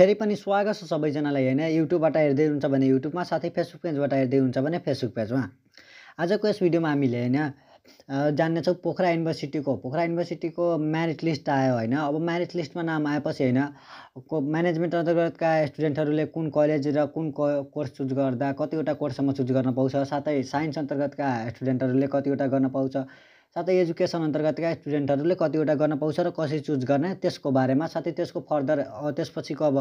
फेरि पनि स्वागत छ सबैजनालाई होइन युट्युबबाट हेर्दै हुन्छ भने युट्युबमा साथै फेसबुक पेजबाट हेर्दै हुन्छ भने फेसबुक पेजमा आजको यस भिडियोमा हामीले होइन जान्नेछौँ पोखरा युनिभर्सिटीको पोखरा युनिभर्सिटीको म्यारिट लिस्ट आयो होइन अब म्यारिट लिस्टमा नाम आएपछि होइन को म्यानेजमेन्ट अन्तर्गतका स्टुडेन्टहरूले कुन कलेज र कुन कोर्स चुज गर्दा कतिवटा कोर्ससम्म चुज गर्न पाउँछ साथै साइन्स अन्तर्गतका स्टुडेन्टहरूले कतिवटा गर्न पाउँछ साथै एजुकेसन अन्तर्गतका स्टुडेन्टहरूले कतिवटा गर्न पाउँछ र कसरी चुज गर्ने त्यसको बारेमा साथै त्यसको फर्दर त्यसपछिको अब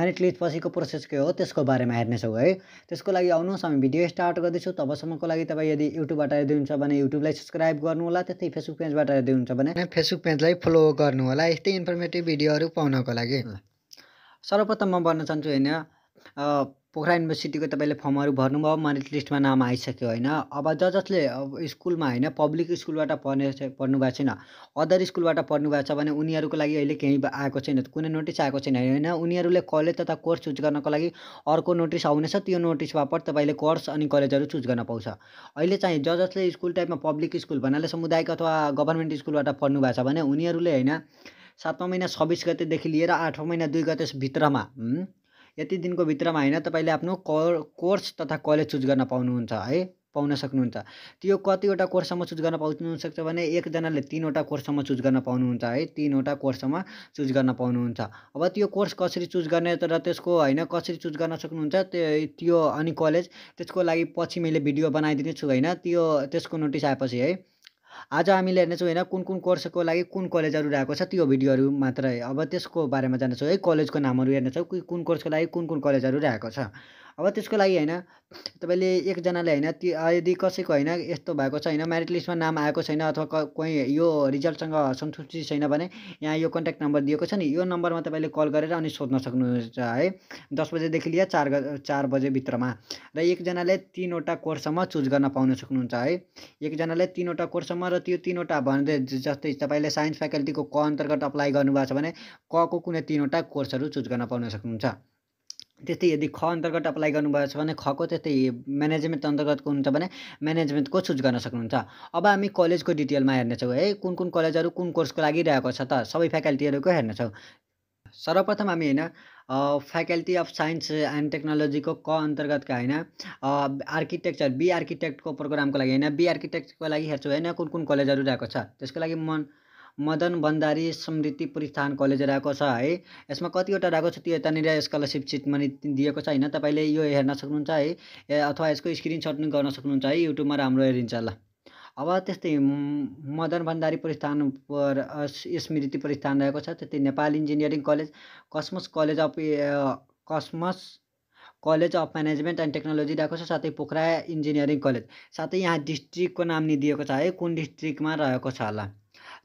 मेरिट लिस्ट पछिको प्रोसेस के हो त्यसको बारेमा हेर्नेछौँ है त्यसको लागि आउनुहोस् हामी भिडियो स्टार्ट गर्दैछौँ तबसम्मको लागि तपाईँ यदि युट्युबबाट हेर्दै हुन्छ भने युट्युबलाई सब्सक्राइब होला त्यस्तै फेसबुक पेजबाट हेर्दै हुन्छ भने फेसबुक पेजलाई फलो गर्नु होला यस्तै इन्फर्मेटिभ भिडियोहरू पाउनको लागि सर्वप्रथम म भन्न चाहन्छु होइन पोखरा युनिभर्सिटीको तपाईँले फर्महरू भर्नुभयो मेरिट लिस्टमा नाम आइसक्यो होइन अब ज जसले अब स्कुलमा होइन पब्लिक स्कुलबाट पढ्ने पढ्नु भएको छैन अदर स्कुलबाट पढ्नु भएको छ भने उनीहरूको लागि अहिले केही आएको छैन कुनै नोटिस आएको छैन होइन उनीहरूले कलेज तथा कोर्स चुज गर्नको लागि अर्को नोटिस आउनेछ त्यो नोटिस बापत तपाईँले कोर्स अनि कलेजहरू चुज गर्न पाउँछ अहिले चाहिँ ज जसले स्कुल टाइपमा पब्लिक स्कुल भन्नाले समुदायको अथवा गभर्मेन्ट स्कुलबाट पढ्नु भएको छ भने उनीहरूले होइन सातौँ महिना छब्बिस गतेदेखि लिएर आठौँ महिना दुई गतेभित्रमा यति दिनको भित्रमा होइन तपाईँले आफ्नो कोर्स तथा कलेज चुज गर्न पाउनुहुन्छ है पाउन सक्नुहुन्छ त्यो कतिवटा कोर्ससम्म चुज गर्न पाउनु सक्छ भने एकजनाले तिनवटा कोर्ससम्म चुज गर्न पाउनुहुन्छ है तिनवटा कोर्ससम्म चुज गर्न पाउनुहुन्छ अब त्यो कोर्स कसरी चुज गर्ने र त्यसको होइन कसरी चुज गर्न सक्नुहुन्छ त्यो अनि कलेज त्यसको लागि पछि मैले भिडियो बनाइदिनेछु होइन त्यो त्यसको नोटिस आएपछि है आज हामीले हेर्नेछौँ होइन कुन कुन कोर्सको लागि कुन कलेजहरू रहेको छ त्यो भिडियोहरू मात्रै अब त्यसको बारेमा जानेछौँ है कलेजको नामहरू हेर्नेछौँ कुन कोर्सको लागि कुन कुन कलेजहरू रहेको छ अब त्यसको लागि होइन तपाईँले एकजनाले होइन त्यो यदि कसैको होइन यस्तो भएको छ होइन मेरिट लिस्टमा नाम आएको छैन अथवा क कोही यो रिजल्टसँग सन्तुष्टि छैन भने यहाँ यो कन्ट्याक्ट नम्बर दिएको छ नि यो नम्बरमा तपाईँले कल गरेर अनि सोध्न सक्नुहुन्छ है दस बजेदेखि लिएर चार चार बजेभित्रमा र एकजनाले तिनवटा कोर्ससम्म चुज गर्न पाउन सक्नुहुन्छ है एकजनाले तिनवटा कोर्ससम्म र त्यो तिनवटा भन्दै जस्तै तपाईँले साइन्स फ्याकल्टीको क अन्तर्गत अप्लाई गर्नुभएको छ भने क को कुनै तिनवटा कोर्सहरू चुज गर्न पाउन सक्नुहुन्छ त्यस्तै यदि ख अन्तर्गत अप्लाई गर्नुभएछ भने खको त्यस्तै म्यानेजमेन्ट अन्तर्गतको हुन्छ भने म्यानेजमेन्टको चुज गर्न सक्नुहुन्छ अब हामी कलेजको डिटेलमा हेर्नेछौँ है कुन कुन कलेजहरू कुन कोर्सको लागि रहेको छ त सबै फ्याकल्टीहरूको हेर्नेछौँ सर्वप्रथम हामी होइन फ्याकल्टी अफ साइन्स एन्ड टेक्नोलोजीको क अन्तर्गतका होइन आर्किटेक्चर बी आर्किटेक्टको प्रोग्रामको लागि होइन बी आर्किटेक्टको लागि हेर्छौँ होइन कुन कुन कलेजहरू रहेको छ त्यसको लागि मन मदन भण्डारी स्मृति प्रतिष्ठान कलेज रहेको छ है यसमा कतिवटा रहेको छ त्यो यतानिर स्कलरसिप सिट दिएको छ होइन तपाईँले यो हेर्न सक्नुहुन्छ है अथवा यसको स्क्रिनसट पनि गर्न सक्नुहुन्छ है युट्युबमा राम्रो हेरिन्छ ल अब त्यस्तै मदन भण्डारी प्रतिष्ठान स्मृति प्रतिष्ठान रहेको छ त्यस्तै Nepal engineering college Cosmos college of Cosmos college of management and technology रहेको छ साथै पोखरा इन्जिनियरिङ कलेज साथै यहाँ डिस्ट्रिक्टको नाम नि दिएको छ है कुन डिस्ट्रिक्टमा रहेको छ होला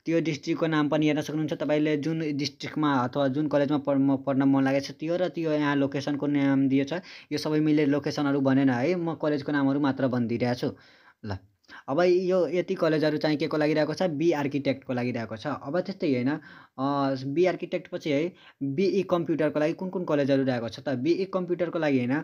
त्यो डिस्ट्रिक्टको नाम पनि हेर्न सक्नुहुन्छ तपाईँले जुन डिस्ट्रिक्टमा अथवा जुन कलेजमा पढ्न पढ्न मन लागेको छ त्यो र त्यो यहाँ लोकेसनको नाम दिएछ यो सबै मैले लोकेसनहरू भनेन है म कलेजको नामहरू मात्र भनिदिइरहेको छु ल अब यो यति कलेजहरू चाहिँ के को लागिरहेको छ बी आर्किटेक्टको लागिरहेको छ अब त्यस्तै होइन बी आर्किटेक्ट पछि है बिई कम्प्युटरको लागि कुन कुन कलेजहरू रहेको छ त बिई कम्प्युटरको लागि होइन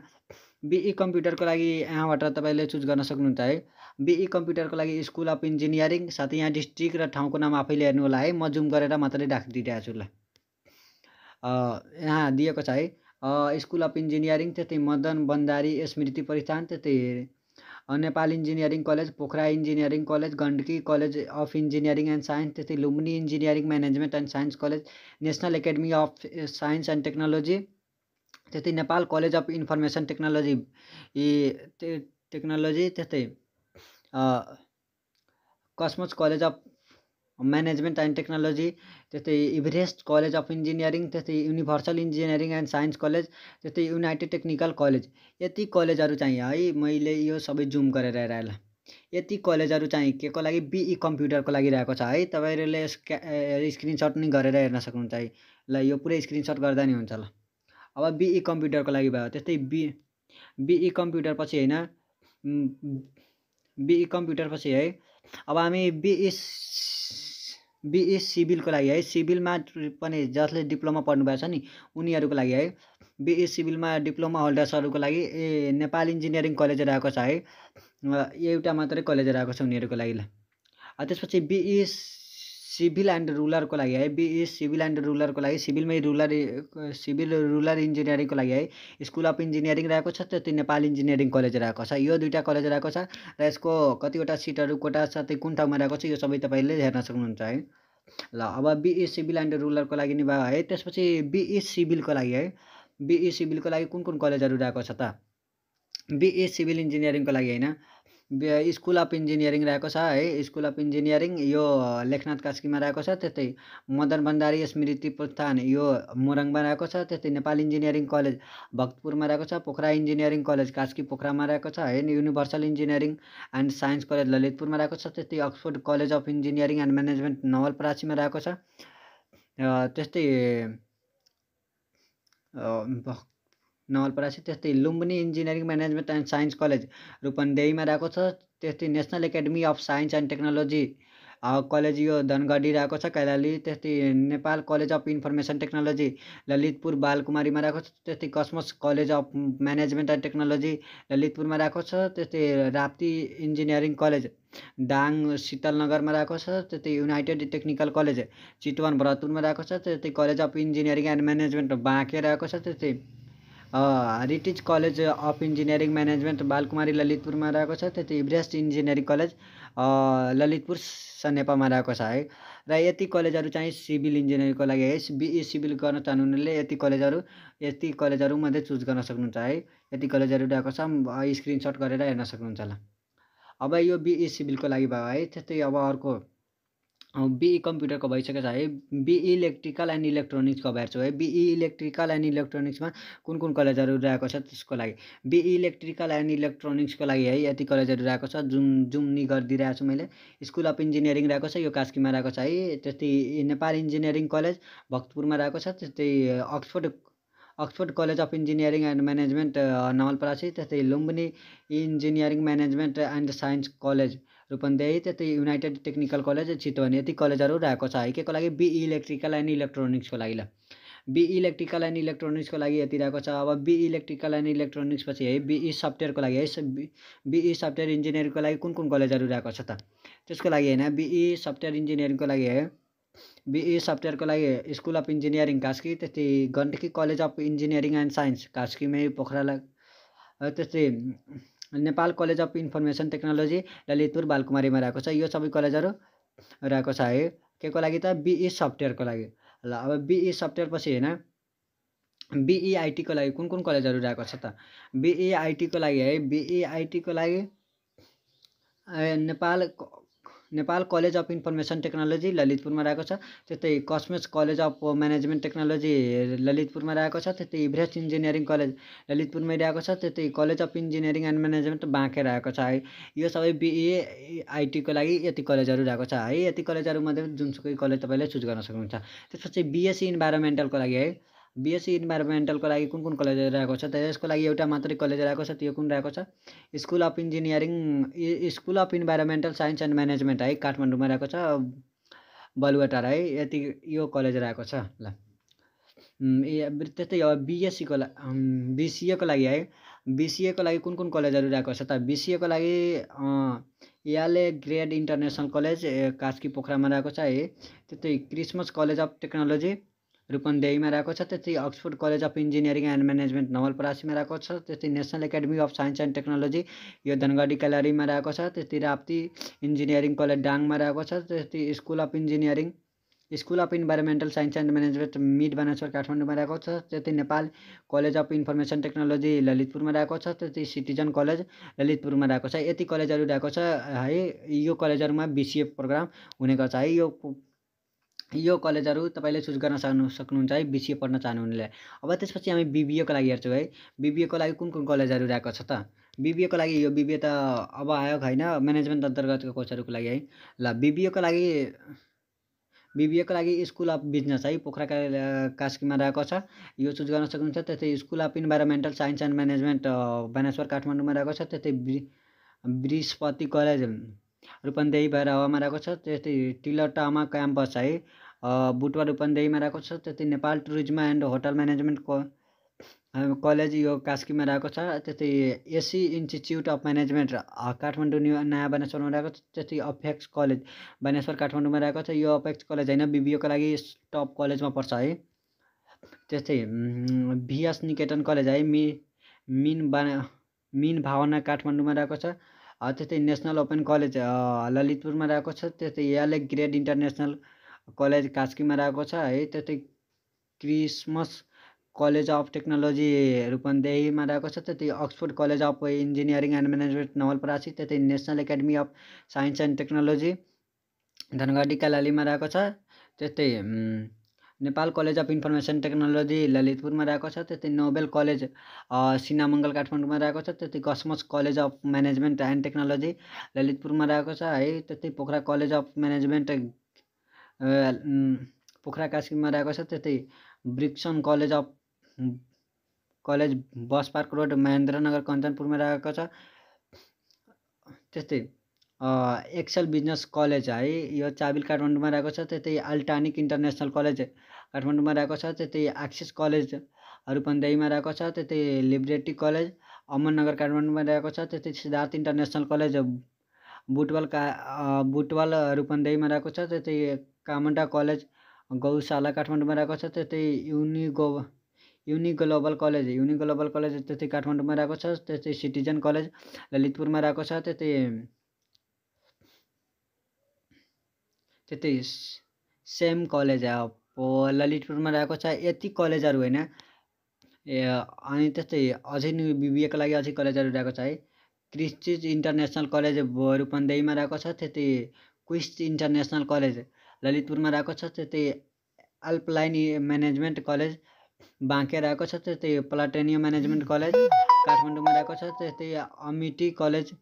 बिई कम्प्युटरको e लागि यहाँबाट तपाईँले चुज गर्न सक्नुहुन्छ है बिई कम्प्युटरको e लागि स्कुल अफ इन्जिनियरिङ साथै यहाँ डिस्ट्रिक्ट र ठाउँको नाम आफैले हेर्नु होला है म जुम गरेर मात्रै राखिदिइरहेको छु ल यहाँ दिएको छ है स्कुल अफ इन्जिनियरिङ त्यस्तै मदन बन्दारी स्मृति प्रतिष्ठान त्यस्तै Nepal engineering college Pokhara engineering college Gandaki college of engineering and science त्यस्तै Lumbini engineering management and science college national academy of science and technology त्यस्तै Nepal college of information technology टे टेक्नोलोजी त्यस्तै Cosmos college of management and technology त्यस्तै Everest college of engineering त्यस्तै universal engineering and science college त्यस्तै united technical college यति कलेजहरू चाहिँ है मैले यो सबै जुम गरेर हेरेर यति कलेजहरू चाहिँ के को लागि बिई कम्प्युटरको लागि रहेको छ है तपाईँहरूले स्क्रिनसट नि गरेर हेर्न सक्नुहुन्छ है ल यो पुरै स्क्रिनसट गर्दा नि हुन्छ ल अब बिई e कम्प्युटरको लागि भयो त्यस्तै बि बिई e कम्प्युटर पछि होइन बिई e कम्प्युटर पछि है अब हामी बिई बिई सिभिलको लागि है सिभिलमा पनि जसले डिप्लोमा पढ्नु भएको छ नि उनीहरूको लागि है बिए सिभिलमा डिप्लोमा होल्डर्सहरूको लागि ए नेपाल इन्जिनियरिङ कलेज रहेको छ है एउटा मात्रै कलेज रहेको छ उनीहरूको लागि त्यसपछि बिई सिभिल एन्ड रुलरको लागि है बिए सिभिल एन्ड रुलरको लागि सिभिलमै रुलर सिभिल रुलर इन्जिनियरिङको लागि है स्कुल अफ इन्जिनियरिङ रहेको छ त्यो नेपाल इन्जिनियरिङ कलेज रहेको छ यो दुईवटा कलेज रहेको छ र यसको कतिवटा सिटहरू कोटा छ त्यो कुन ठाउँमा रहेको छ यो सबै तपाईँले हेर्न सक्नुहुन्छ है ल अब बिए सिभिल एन्ड रुलरको लागि नि भयो है त्यसपछि बिए सिभिलको लागि है बिए सिभिलको लागि कुन कुन कलेजहरू रहेको छ त बिए सिभिल इन्जिनियरिङको लागि होइन स्कुल अफ इन्जिनियरिङ रहेको छ है स्कुल अफ इन्जिनियरिङ यो लेखनाथ कास्कीमा रहेको छ त्यस्तै मदन भण्डारी स्मृति प्रस्थान यो मोरङमा रहेको छ त्यस्तै नेपाल इन्जिनियरिङ कलेज भक्तपुरमा रहेको छ पोखरा इन्जिनियरिङ कलेज कास्की पोखरामा रहेको छ है universal engineering and science college ललितपुरमा रहेको छ त्यस्तै Oxford college of engineering and management नवलपरासीमा रहेको छ त्यस्तै नवलपरा त्यस्तै Lumbini engineering management and science college रूपन्देहीमा रहेको छ त्यस्तै national academy of science and technology college यो धनगढी रहेको छ कैलाली त्यस्तै Nepal college of information technology Lalitpur बालकुमारीमा रहेको छ त्यस्तै Cosmos college of management and technology ललितपुरमा रहेको छ त्यस्तै राप्ती इन्जिनियरिङ कलेज दाङ शीतलनगरमा रहेको छ त्यस्तै युनाइटेड टेक्निकल कलेज चितवन भरतपुरमा रहेको छ त्यस्तै college of engineering and management Banke रहेको छ त्यस्तै heritage college of engineering management Balkumari ललितपुरमा रहेको छ त्यति इभरेस्ट इन्जिनियरिङ कलेज ललितपुर सनेपामा रहेको छ है र यति कलेजहरू चाहिँ सिभिल इन्जिनियरिङको लागि है बिए सिभिल गर्न चाहनुहुनेले यति कलेजहरू यति कलेजहरू मात्रै चुज गर्न सक्नुहुन्छ है यति कलेजहरू रहेको छ स्क्रिनसट गरेर हेर्न सक्नुहुन्छ होला अब यो बिए सिभिलको लागि भयो है त्यस्तै अब अर्को बिई कम्प्युटरको भइसकेको छ है बिई इलेक्ट्रिकल एन्ड इलेक्ट्रोनिक्सको भएर है बिई इलेक्ट्रिकल एन्ड इलेक्ट्रोनिक्समा कुन कुन कलेजहरू रहेको छ त्यसको लागि बिई इलेक्ट्रिकल एन्ड इलेक्ट्रोनिक्सको लागि है यति कलेजहरू रहेको छ जुन जुम नि गरिदिइरहेको छु मैले स्कुल अफ इन्जिनियरिङ रहेको छ यो कास्कीमा रहेको छ है त्यस्तै नेपाल इन्जिनियरिङ कलेज भक्तपुरमा रहेको छ त्यस्तै Oxford Oxford college of engineering and management Nawalparasi त्यस्तै Lumbini engineering management and science college Rupandehi त्यति युनाइटेड टेक्निकल कलेज चितवन यति कलेजहरू रहेको छ है केको लागि बिई इलेक्ट्रिकल एन्ड इलेक्ट्रोनिक्सको लागि ल बिई इलेक्ट्रिकल एन्ड इलेक्ट्रोनिक्सको लागि यति रहेको छ अब बिई इलेक्ट्रिकल एन्ड इलेक्ट्रोनिक्स पछि है बिई सफ्टवेयरको e लागि है बिई सफ्टवेयर इन्जिनियरिङको लागि कुन कुन कलेजहरू रहेको छ त त्यसको लागि होइन बिई सफ्टवेयर इन्जिनियरिङको लागि है बिई सफ्टवेयरको e लागि स्कुल अफ इन्जिनियरिङ कास्की त्यति Gandaki college of engineering and science कास्कीमै पोखराला त्यस्तै Nepal college of information technology Lalitpur बालकुमारीमा रहेको छ यो सबै कलेजहरू रहेको छ है के को लागि त बिई सफ्टवेयरको लागि ल अब बिई सफ्टवेयर पछि होइन बिइआइटीको लागि कुन कुन कलेजहरू रहेको छ त बिइआइटीको लागि है बिइआइटीको लागि Nepal Nepal college of information technology ललितपुरमा रहेको छ त्यस्तै Cosmos college of management technology ललितपुरमा रहेको छ त्यस्तै इभरेस्ट इन्जिनियरिङ कलेज ललितपुरमै रहेको छ त्यस्तै college of engineering and management Banke रहेको छ है यो सबै बिए आइटीको लागि यति कलेजहरू रहेको छ है यति कलेजहरूमध्ये जुनसुकै कलेज तपाईँले चुज गर्न सक्नुहुन्छ त्यसपछि बिएससी इन्भाइरोमेन्टलको लागि है बिएससी इन्भाइरोमेन्टलको लागि कुन कुन कलेज रहेको छ त यसको लागि एउटा मात्रै कलेज रहेको छ त्यो कुन रहेको छ school of engineering school of environmental science and management है काठमाडौँमा रहेको छ बलुवाटार है यति यो कलेज रहेको छ ल त्यस्तै अब बिएससीको लागि बिसिएको लागि है बिसिएको लागि कुन कुन कलेजहरू रहेको छ त बिसिएको लागि याले ग्रेड इन्टरनेसनल कलेज कास्की पोखरामा रहेको छ है त्यस्तै क्रिसमस कलेज अफ टेक्नोलोजी रूपन्देहीमा रहेको छ त्यति Oxford college of engineering and management नवलपरासीमा रहेको छ त्यति national academy of science and technology यो धनगढी क्यालरीमा रहेको छ त्यति राप्ती इन्जिनियरिङ कलेज डाङमा रहेको छ त्यति school of engineering school of environmental science and management mid Baneshwor काठमाडौँमा रहेको छ त्यति Nepal college of information technology ललितपुरमा रहेको छ त्यति सिटिजन कलेज ललितपुरमा रहेको छ यति कलेजहरू रहेको छ है यो कलेजहरूमा बिसिए प्रोग्राम हुने गर्छ है यो यो कलेजहरू तपाईँले चुज गर्न सक्नु सक्नुहुन्छ है बिसिए पढ्न चाहनुहुनेले अब त्यसपछि हामी बिबिएको लागि हेर्छौँ है बिबिएको लागि कुन कुन कलेजहरू रहेको छ त बिबिएको लागि यो बिबिए त अब आयोग होइन म्यानेजमेन्ट अन्तर्गतको कोर्सहरूको लागि है ल बिबिएको लागि बिबिएको लागि स्कुल अफ बिजनेस है पोखरा कास्कीमा रहेको छ यो चुज गर्न सक्नुहुन्छ त्यस्तै school of environmental science and management Baneshwor काठमाडौँमा रहेको छ त्यस्तै बृहस्पति कलेज रूपन्देही भएर हावामा रहेको छ त्यस्तै टिलटामा क्याम्पस है बुटवा रूपन्देहीमा रहेको छ त्यस्तै Nepal tourism and hotel management college यो कास्कीमा रहेको छ त्यस्तै ACE institute of management Kathmandu new नयाँ बानेश्वरमा रहेको छ त्यस्तै अपेक्स कलेज बानेश्वर काठमाडौँमा रहेको छ यो अपेक्स कलेज होइन बिबिओको लागि टप कलेजमा पर्छ है त्यस्तै भिएस निकेतन कलेज है मि मिन बना मिन भावना काठमाडौँमा रहेको छ त्यस्तै नेसनल ओपन कलेज ललितपुरमा रहेको छ त्यस्तै याले ग्रेड इन्टरनेसनल कलेज कास्कीमा रहेको छ है त्यस्तै क्रिसमस कलेज अफ टेक्नोलोजी रूपन्देहीमा रहेको छ त्यति Oxford college of engineering and management Nawalparasi त्यस्तै national academy of science and technology Dhangadhi कालालीमा रहेको छ त्यस्तै Nepal college of information technology ललितपुरमा रहेको छ त्यति नोबेल कलेज सिनामङ्गल काठमाडौँमा रहेको छ त्यति Cosmos college of management and technology ललितपुरमा रहेको छ है त्यस्तै Pokhara college of management Pokhara कास्कीमा रहेको छ त्यतै Brixton college of college bus park road Mahendranagar कञ्चनपुरमा रहेको छ त्यस्तै एक्सेल बिजनेस कलेज है यो चाबिल काठमाडौँमा रहेको छ त्यस्तै अल्टानिक इन्टरनेसनल कलेज काठमाडौँमा रहेको छ त्यतै एक्सिस कलेज रूपन्देहीमा रहेको छ त्यतै लिब्रेटी कलेज अमरनगर काठमाडौँमा रहेको छ त्यतै सिद्धार्थ इन्टरनेसनल कलेज बुटवल का बुटवल रूपन्देहीमा रहेको छ त्यतै कामण्डा कलेज गौशाला काठमाडौँमा रहेको छ त्यतै युनिगो Uni Global college Uni Global college त्यति काठमाडौँमा रहेको छ त्यस्तै सिटिजन कलेज ललितपुरमा रहेको छ त्यति त्यति सेम कलेज ललितपुरमा रहेको छ यति कलेजहरू होइन ए अनि त्यस्तै अझै बिबिएको लागि अझै कलेजहरू रहेको छ है क्रिस्चिज इन्टरनेसनल कलेज रूपन्देहीमा रहेको छ त्यति क्विस इन्टरनेसनल कलेज ललितपुरमा रहेको छ त्यति अल्पलाइन म्यानेजमेन्ट कलेज बाँके रहेको छ त्यति प्लाटेनियम म्यानेजमेन्ट कलेज काठमाडौँमा रहेको छ त्यति अमिटी कलेज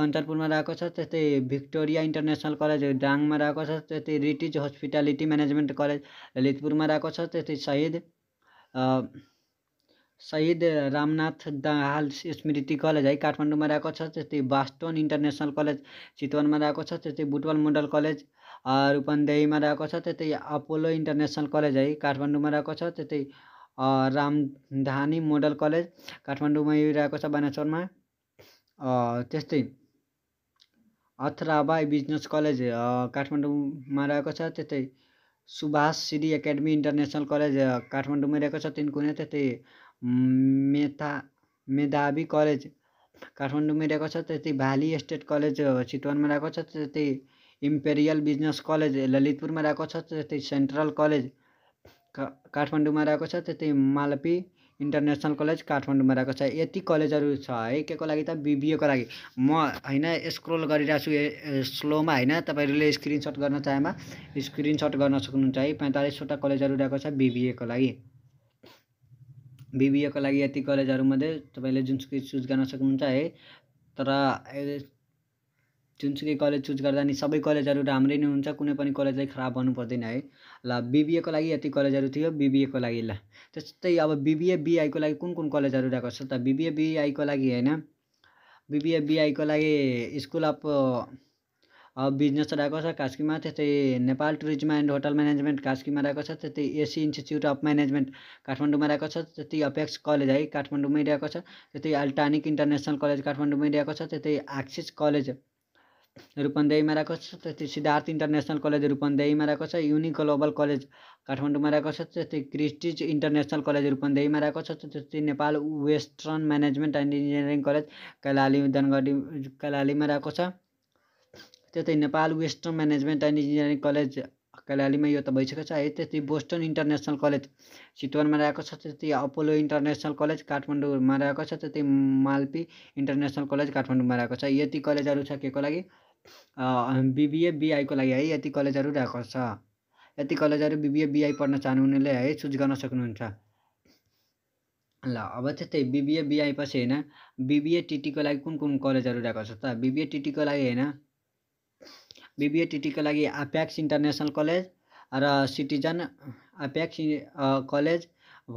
कञ्चनपुरमा रहेको छ त्यस्तै भिक्टोरिया इन्टरनेसनल कलेज दाङमा रहेको छ त्यस्तै रिटिज हस्पिटालिटी म्यानेजमेन्ट कलेज ललितपुरमा रहेको छ त्यस्तै सहिद शहीद रामनाथ दाहाल स्मृति कलेज है काठमाडौँमा रहेको छ त्यस्तै बास्टोन इन्टरनेसनल कलेज चितवनमा रहेको छ त्यस्तै बुटवल मोडल कलेज रूपन्देहीमा रहेको छ त्यस्तै अपोलो इन्टरनेसनल कलेज है काठमाडौँमा रहेको छ त्यस्तै रामधानी मोडल कलेज काठमाडौँमै रहेको छ बानेश्वरमा त्यस्तै अथराबाई बिजनेस कलेज काठमाडौँमा रहेको छ त्यस्तै Subhash CD academy international college काठमाडौँमै रहेको छ तिनकुने त्यस्तै मेता मेधावी कलेज काठमाडौँमै रहेको छ त्यस्तै भाली स्टेट कलेज चितवनमा रहेको छ त्यस्तै इम्पेरियल बिजनेस कलेज ललितपुरमा रहेको छ त्यस्तै सेन्ट्रल कलेज का काठमाडौँमा रहेको छ त्यस्तै मालपी इन्टरनेसनल कलेज काठमाडौँमा रहेको छ यति कलेजहरू छ है के को लागि त बिबिएको लागि म होइन स्क्रोल गरिरहेको छु स्लोमा होइन तपाईँहरूले स्क्रिनसट गर्न चाहेमा स्क्रिनसट गर्न सक्नुहुन्छ है पैँतालिसवटा कलेजहरू रहेको छ बिबिएको लागि बिबिएको लागि यति कलेजहरूमध्ये तपाईँले जुन चुज गर्न सक्नुहुन्छ है तर जुनसुकै कलेज चुज गर्दा नि सबै कलेजहरू राम्रै नै हुन्छ कुनै पनि कलेजलाई खराब भन्नु पर्दैन है ल बिबिएको लागि यति कलेजहरू थियो बिबिएको लागि ल त्यस्तै अब बिबिए बिआईको लागि कुन कुन कलेजहरू रहेको छ त बिबिए बिआईको लागि होइन बिबिए बिआईको लागि स्कुल अफ बिजनेस रहेको छ कास्कीमा त्यस्तै Nepal tourism and hotel management कास्कीमा रहेको छ त्यस्तै एसी इन्स्टिच्युट अफ म्यानेजमेन्ट काठमाडौँमा रहेको छ त्यस्तै अपेक्स कलेज है काठमाडौँमै रहेको छ त्यस्तै अल्टानिक इन्टरनेसनल कलेज काठमाडौँमै रहेको छ त्यस्तै एक्सिस कलेज रूपन्देहीमा रहेको छ त्यस्तै सिद्धार्थ इन्टरनेसनल कलेज रूपन्देहीमा रहेको छ युनि ग्लोबल कलेज काठमाडौँमा रहेको छ त्यस्तै क्रिस्टिज इन्टरनेसनल कलेज रूपन्देहीमा रहेको छ त्यस्तै Nepal western management and engineering college Kailali Dhangadhi कैलालीमा रहेको छ त्यस्तै Nepal western management and engineering college कैलालीमा यो त भइसकेको छ है त्यस्तै बोस्टन इन्टरनेसनल कलेज चितवनमा रहेको छ त्यस्तै अपोलो इन्टरनेसनल कलेज काठमाडौँमा रहेको छ त्यस्तै मालपी इन्टरनेसनल कलेज काठमाडौँमा रहेको छ यति कलेजहरू छ के को लागि बिबिए बिआईको लागि है यति कलेजहरू रहेको छ यति कलेजहरू बिबिए बिआई पढ्न हुनेले है चुज गर्न सक्नुहुन्छ ल अब त्यस्तै बिबिए बिआई पछि होइन बिबिए टिटीको लागि कुन कुन कलेजहरू रहेको छ त बिबिए टिटीको लागि होइन बिबिए टिटीको लागि आप्याक्स इन्टरनेसनल कलेज र सिटिजन आप्याक्स कलेज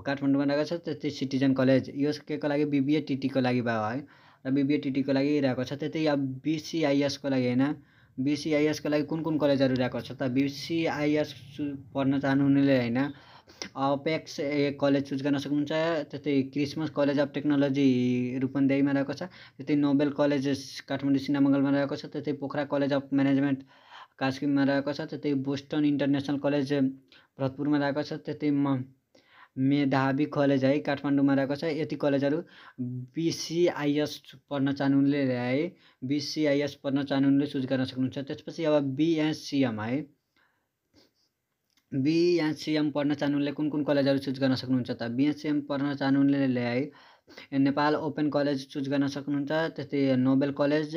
काठमाडौँमा रहेको छ त्यस्तै सिटिजन कलेज यो के को लागि बिबिए टिटीको लागि भयो है र बिबिएटिटीको लागि रहेको छ त्यतै अब बिसिआइएसको लागि होइन बिसिआइएसको लागि कुन कुन कलेजहरू रहेको छ त बिसिआइएस पढ्न चाहनुहुनेले होइन अपेक्स ए कलेज चुज गर्न सक्नुहुन्छ त्यस्तै क्रिसमस कलेज अफ टेक्नोलोजी रूपन्देहीमा रहेको छ त्यस्तै नोबेल कलेज काठमाडौँ सिनामङ्गलमा रहेको छ त्यस्तै पोखरा कलेज अफ म्यानेजमेन्ट कास्किममा रहेको छ त्यस्तै बोस्टन इन्टरनेसनल कलेज भरतपुरमा रहेको छ त्यस्तै म मेधावी कलेज है काठमाडौँमा रहेको छ यति कलेजहरू बिसिआइएस पढ्न चाहनुले है बिसिआइएस पढ्न चाहनुले चुज गर्न सक्नुहुन्छ त्यसपछि अब बिएससिएम है बिएससिएम पढ्न चाहनुले कुन कुन कलेजहरू चुज गर्न सक्नुहुन्छ त बिएससिएम पढ्न चाहनुले ल्याए नेपाल ओपन कलेज चुज गर्न सक्नुहुन्छ त्यस्तै नोबेल कलेज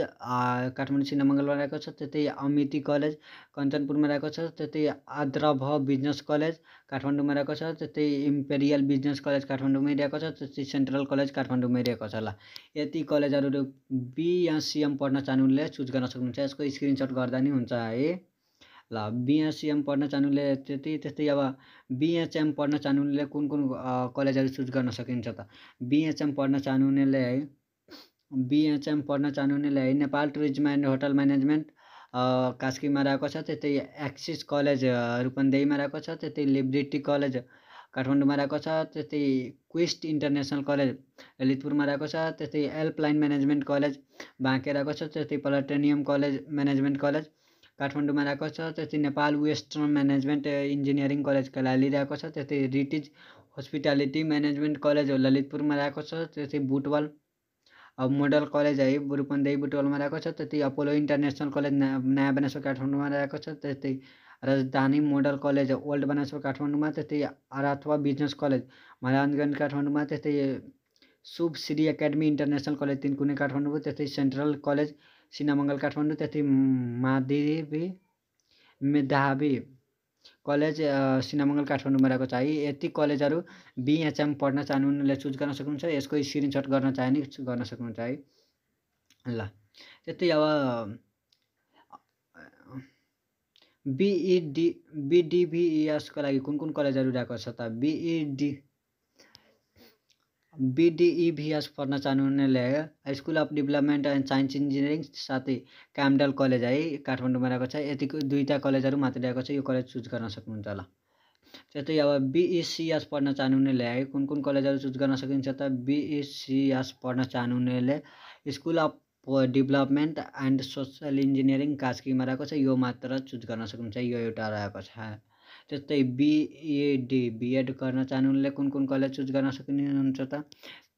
काठमाडौँ सिन्धुमङ्गलमा रहेको छ त्यस्तै अमिती कलेज कञ्चनपुरमा रहेको छ त्यस्तै आद्रभ बिजनेस कलेज काठमाडौँमा रहेको छ त्यस्तै इम्पेरियल बिजनेस कलेज काठमाडौँमै रहेको छ त्यस्तै सेन्ट्रल कलेज काठमाडौँमै रहेको छ ल यति कलेजहरू बी सिएम पढ्न चाहनुहुनेले चुज गर्न सक्नुहुन्छ यसको स्क्रिनसट गर्दा नि हुन्छ है ल बिएचयुएम पढ्न चाहनुले त्यति त्यस्तै अब बिएचएम पढ्न चाहनुले कुन कुन कलेजहरू चुज गर्न सकिन्छ त बिएचएम पढ्न चाहनुहुनेले है बिएचएम पढ्न चाहनुहुनेले है Nepal tourism and hotel management कास्कीमा रहेको छ त्यस्तै एक्सिस कलेज रूपन्देहीमा रहेको छ त्यस्तै लिब्रिटी कलेज काठमाडौँमा रहेको छ त्यस्तै क्वेस्ट इन्टरनेसनल कलेज ललितपुरमा रहेको छ त्यस्तै एल्पलाइन म्यानेजमेन्ट कलेज बाँके रहेको छ त्यस्तै प्लाटेनियम कलेज म्यानेजमेन्ट कलेज काठमाडौँमा रहेको छ त्यस्तै Nepal western management engineering college Kailali रहेको छ त्यस्तै रिटिज हस्पिटालिटी म्यानेजमेन्ट कलेज हो ललितपुरमा रहेको छ त्यस्तै बुटवल अब मोडल कलेज है बुरुपन्देही बुटवलमा रहेको छ त्यति अपोलो इन्टरनेसनल कलेज नयाँ बनासो काठमाडौँमा रहेको छ त्यस्तै राजधानी मोडल कलेज ओल्ड बनासो काठमाडौँमा त्यस्तै आराथवा बिजनेस कलेज महाराजगञ्ज काठमाडौँमा त्यस्तै Shubha Shri academy international college Tinkune Kathmandu त्यस्तै सेन्ट्रल कलेज सिनामङ्गल काठमाडौँ त्यहाँदेखि महादेवी मेधावी कलेज सिनामङ्गल काठमाडौँमा रहेको छ है यति कलेजहरू बिएचएम पढ्न चाहनुहुनेले चुज गर्न सक्नुहुन्छ यसको स्क्रिनसट गर्न चाहे गर्न सक्नुहुन्छ है ल त्यति अब बिइडी बिडिबिएसको लागि कुन कुन कलेजहरू रहेको छ त बिइडी बीडीईबीएस e पढ्न चाहनुहुनेले school of development and science engineering साथै क्यामडल कलेज है काठमाडौँमा रहेको छ यतिको दुईवटा कलेजहरू मात्र रहेको छ यो कलेज चुज गर्न सक्नुहुन्छ होला त्यस्तै अब बिइसिएस e पढ्न चाहनुहुनेले है कुन कुन कलेजहरू चुज गर्न सकिन्छ त बिइसिएस e पढ्न चाहनुहुनेले school of development and social engineering कास्कीमा रहेको छ यो मात्र चुज गर्न सक्नुहुन्छ यो एउटा रहेको छ त्यस्तै बिएडी बिएड गर्न चाहनुहुनेले कुन कुन कलेज चुज गर्न सकिनुहुन्छ त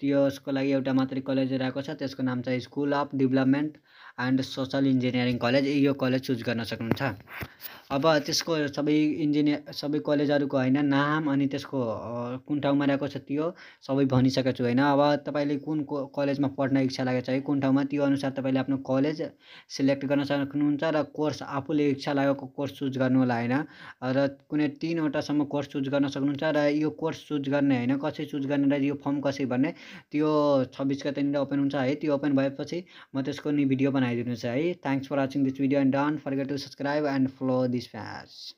त्यसको लागि एउटा मात्रै कलेज रहेको छ त्यसको नाम छ school of development and social engineering college यो कलेज चुज गर्न सक्नुहुन्छ अब त्यसको सबै इन्जिनियर सबै कलेजहरूको होइन नाम अनि त्यसको कुन ठाउँमा रहेको छ त्यो सबै भनिसकेको छु होइन अब तपाईँले कुन कलेजमा पढ्न इच्छा लागेको छ है कुन ठाउँमा त्यो अनुसार तपाईँले आफ्नो कलेज सिलेक्ट गर्न सक्नुहुन्छ र कोर्स आफूले इच्छा लागेको कोर्स चुज गर्नु होला होइन र कुनै तिनवटासम्म कोर्स चुज गर्न सक्नुहुन्छ र यो कोर्स चुज गर्ने होइन कसरी चुज गर्ने र यो फर्म कसरी भन्ने त्यो छब्बिस गतिनिर ओपन हुन्छ है त्यो ओपन भएपछि म त्यसको नि video Thanks for watching this video and don't forget to subscribe and follow this fast.